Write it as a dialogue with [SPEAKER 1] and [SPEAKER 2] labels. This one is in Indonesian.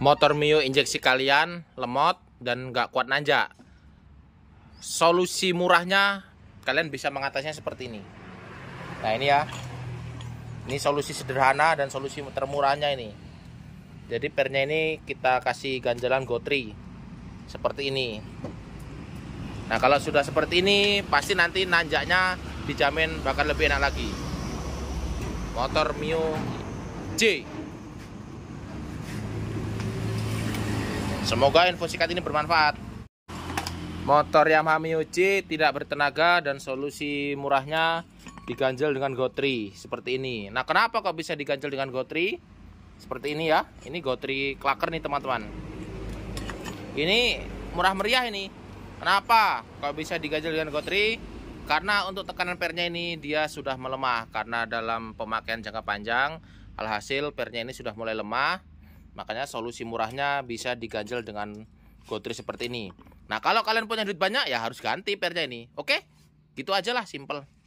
[SPEAKER 1] motor Mio injeksi kalian lemot dan nggak kuat nanjak solusi murahnya kalian bisa mengatasinya seperti ini nah ini ya ini solusi sederhana dan solusi termurahnya ini jadi pernya ini kita kasih ganjalan gotri seperti ini nah kalau sudah seperti ini pasti nanti nanjaknya dijamin bakal lebih enak lagi motor Mio J Semoga info sikat ini bermanfaat. Motor Yamaha Miyuchi tidak bertenaga dan solusi murahnya diganjel dengan gotri seperti ini. Nah, kenapa kok bisa diganjel dengan gotri? Seperti ini ya. Ini gotri klaker nih, teman-teman. Ini murah meriah ini. Kenapa kok bisa diganjel dengan gotri? Karena untuk tekanan pernya ini dia sudah melemah karena dalam pemakaian jangka panjang alhasil pernya ini sudah mulai lemah Makanya solusi murahnya bisa diganjel dengan Gotri seperti ini. Nah, kalau kalian punya duit banyak ya harus ganti pernya ini. Oke? Gitu aja lah, simple.